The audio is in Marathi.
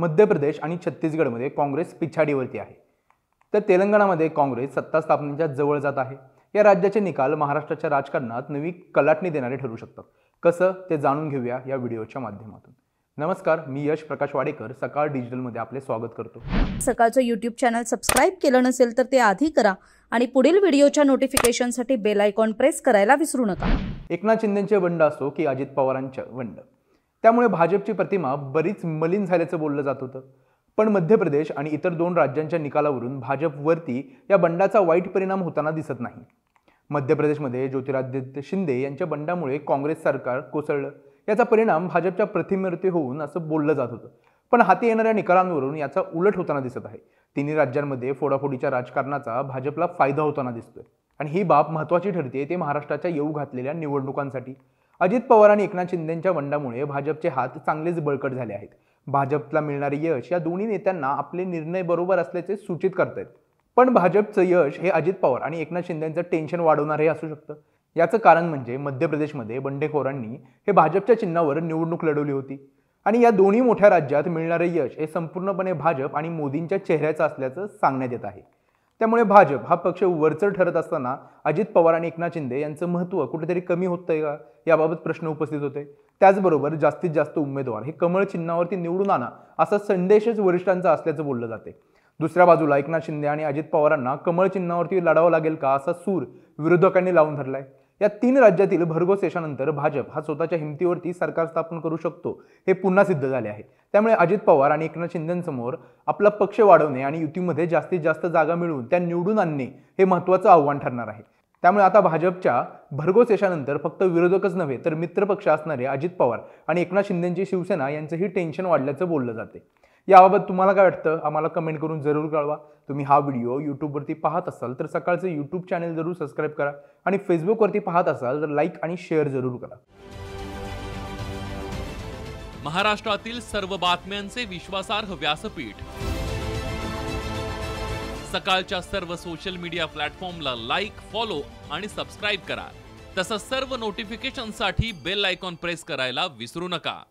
मध्य प्रदेश आणि छत्तीसगडमध्ये काँग्रेस पिछाडीवरती आहे तर तेलंगणामध्ये काँग्रेस सत्ता स्थापनेच्या जवळ जात आहे या राज्याचे निकाल महाराष्ट्राच्या राजकारणात नवी कलाटणी देणारे ठरू शकतात कसं ते जाणून घेऊया या व्हिडिओच्या माध्यमातून नमस्कार मी यश प्रकाश वाडेकर सकाळ डिजिटलमध्ये आपले स्वागत करतो सकाळचं यूट्यूब चॅनल सबस्क्राईब केलं नसेल तर ते आधी करा आणि पुढील व्हिडिओच्या नोटिफिकेशनसाठी बेल आयकॉन प्रेस करायला विसरू नका एकनाथ शिंदेचे बंड असो की अजित पवारांचं बंड त्यामुळे भाजपची प्रतिमा बरीच मलिन झाल्याचं बोललं जात होतं पण मध्य प्रदेश आणि इतर दोन राज्यांच्या निकालावरून भाजपवरती या बंडाचा वाईट परिणाम होताना दिसत नाही मध्य प्रदेशमध्ये ज्योतिरादित्य शिंदे यांच्या बंडामुळे काँग्रेस सरकार कोसळलं याचा परिणाम भाजपच्या प्रतिमेवरती होऊन असं बोललं जात होतं पण हाती येणाऱ्या निकालांवरून याचा उलट होताना दिसत आहे तिन्ही राज्यांमध्ये फोडाफोडीच्या राजकारणाचा भाजपला फायदा होताना दिसतोय आणि ही बाब महत्त्वाची ठरते ते महाराष्ट्राच्या येऊ घातलेल्या निवडणुकांसाठी अजित पवार आणि एकनाथ शिंदेच्या बंडामुळे भाजपचे हात चांगलेच बळकट झाले आहेत भाजपला मिळणारे यश या दोन्ही नेत्यांना आपले निर्णय बरोबर असल्याचे सूचित करतायत पण भाजपचं यश हे अजित पवार आणि एकनाथ शिंदेचं टेन्शन वाढवणारे असू शकतं याचं कारण म्हणजे मध्य प्रदेशमध्ये बंडेखोरांनी हे भाजपच्या चिन्हावर निवडणूक लढवली होती आणि या दोन्ही मोठ्या राज्यात मिळणारे यश हे संपूर्णपणे भाजप आणि मोदींच्या चेहऱ्याचं असल्याचं सांगण्यात येत आहे त्यामुळे भाजप हा पक्ष वरचर ठरत असताना अजित पवार आणि एकनाथ शिंदे यांचं महत्त्व कुठेतरी कमी आहे का याबाबत प्रश्न उपस्थित होते त्याचबरोबर जास्तीत जास्त उमेदवार हे कमळ चिन्हावरती निवडून आणा असा संदेशच वरिष्ठांचा असल्याचं बोललं जाते दुसऱ्या बाजूला एकनाथ शिंदे आणि अजित पवारांना कमळ चिन्हावरती लढावं लागेल का असा सूर विरोधकांनी लावून धरलाय या तीन राज्यातील भरघोस यशानंतर भाजप हा स्वतःच्या हिमतीवरती सरकार स्थापन करू शकतो हे पुन्हा सिद्ध झाले आहे त्यामुळे अजित पवार आणि एकनाथ शिंदेसमोर आपला पक्ष वाढवणे आणि युतीमध्ये जास्तीत जास्त जागा मिळवून त्या निवडून आणणे हे महत्वाचं आव्हान ठरणार आहे त्यामुळे आता भाजपच्या भरघोस यशानंतर फक्त विरोधकच नव्हे तर मित्रपक्ष असणारे अजित पवार आणि एकनाथ शिंदेंची शिवसेना यांचंही टेन्शन वाढल्याचं बोललं जाते याबाबत तुम्हाला काय वाटतं आम्हाला कमेंट करून जरूर कळवा तुम्ही हा व्हिडिओ यूट्यूबवरती पाहत असाल तर सकाळचं यूट्यूब चॅनल जरूर सबस्क्राईब करा आणि फेसबुकवरती पाहत असाल तर लाईक आणि शेअर जरूर करा महाराष्ट्रातील सर्व बातम्यांचे विश्वासार्ह व्यासपीठ सकाळच्या सर्व सोशल मीडिया प्लॅटफॉर्मला लाईक फॉलो आणि सबस्क्राईब करा तसंच सर्व नोटिफिकेशनसाठी बेल आयकॉन प्रेस करायला विसरू नका